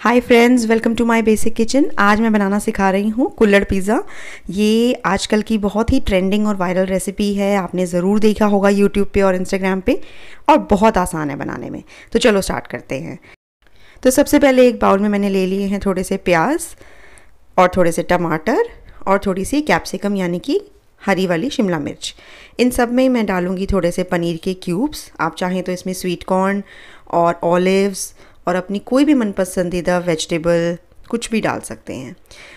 hi friends welcome to my basic kitchen आज मैं बनाना सिखा रही हूँ कुल्लड़ पिज़्ज़ा ये आजकल की बहुत ही ट्रेंडिंग और वायरल रेसिपी है आपने ज़रूर देखा होगा यूट्यूब पे और इंस्टाग्राम पे और बहुत आसान है बनाने में तो चलो स्टार्ट करते हैं तो सबसे पहले एक बाउल में मैंने ले लिए हैं थोड़े से प्याज और थोड़े से टमाटर और थोड़ी सी कैप्सिकम यानी कि हरी वाली शिमला मिर्च इन सब में मैं डालूँगी थोड़े से पनीर के क्यूब्स आप चाहें तो इसमें स्वीट कॉर्न और ऑलिव्स और अपनी कोई भी मन पसंदीदा वेजिटेबल कुछ भी डाल सकते हैं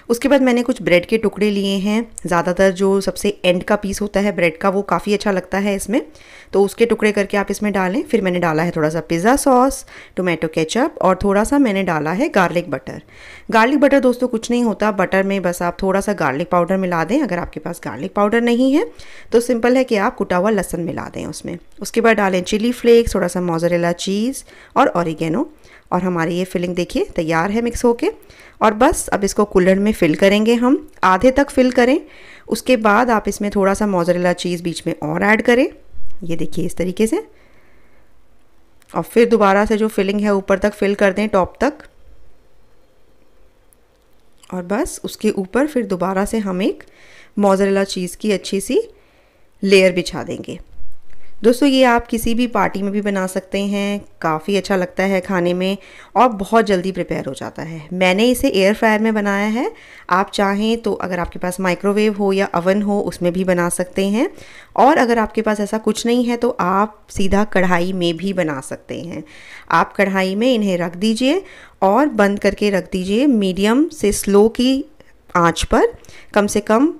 उसके बाद मैंने कुछ ब्रेड के टुकड़े लिए हैं ज़्यादातर जो सबसे एंड का पीस होता है ब्रेड का वो काफ़ी अच्छा लगता है इसमें तो उसके टुकड़े करके आप इसमें डालें फिर मैंने डाला है थोड़ा सा पिज़्ज़ा सॉस टोमेटो केचप और थोड़ा सा मैंने डाला है गार्लिक बटर गार्लिक बटर दोस्तों कुछ नहीं होता बटर में बस आप थोड़ा सा गार्लिक पाउडर मिला दें अगर आपके पास गार्लिक पाउडर नहीं है तो सिंपल है कि आप कुटा हुआ लहसन मिला दें उसमें उसके बाद डालें चिली फ्लेक्स थोड़ा सा मोजरेला चीज़ और ऑरिगेनो और हमारी ये फिलिंग देखिए तैयार है मिक्स होके और बस अब इसको कूलर में फिल करेंगे हम आधे तक फिल करें उसके बाद आप इसमें थोड़ा सा मोजरेला चीज़ बीच में और ऐड करें ये देखिए इस तरीके से और फिर दोबारा से जो फिलिंग है ऊपर तक फिल कर दें टॉप तक और बस उसके ऊपर फिर दोबारा से हम एक मोजरेला चीज़ की अच्छी सी लेयर बिछा देंगे दोस्तों ये आप किसी भी पार्टी में भी बना सकते हैं काफ़ी अच्छा लगता है खाने में और बहुत जल्दी प्रिपेयर हो जाता है मैंने इसे एयर फ्रायर में बनाया है आप चाहें तो अगर आपके पास माइक्रोवेव हो या अवन हो उसमें भी बना सकते हैं और अगर आपके पास ऐसा कुछ नहीं है तो आप सीधा कढ़ाई में भी बना सकते हैं आप कढ़ाई में इन्हें रख दीजिए और बंद करके रख दीजिए मीडियम से स्लो की आँच पर कम से कम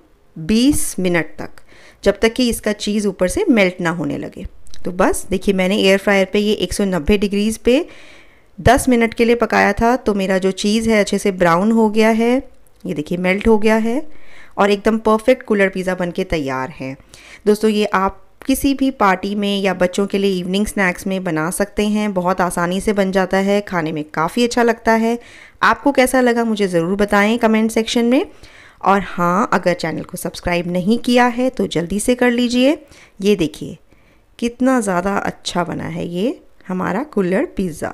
बीस मिनट तक जब तक कि इसका चीज़ ऊपर से मेल्ट ना होने लगे तो बस देखिए मैंने एयर फ्रायर पे ये 190 डिग्रीज़ पे 10 मिनट के लिए पकाया था तो मेरा जो चीज़ है अच्छे से ब्राउन हो गया है ये देखिए मेल्ट हो गया है और एकदम परफेक्ट कूलर पिज़्ज़ा बन के तैयार है दोस्तों ये आप किसी भी पार्टी में या बच्चों के लिए इवनिंग स्नैक्स में बना सकते हैं बहुत आसानी से बन जाता है खाने में काफ़ी अच्छा लगता है आपको कैसा लगा मुझे ज़रूर बताएं कमेंट सेक्शन में और हाँ अगर चैनल को सब्सक्राइब नहीं किया है तो जल्दी से कर लीजिए ये देखिए कितना ज़्यादा अच्छा बना है ये हमारा कुल्लड़ पिज़्ज़ा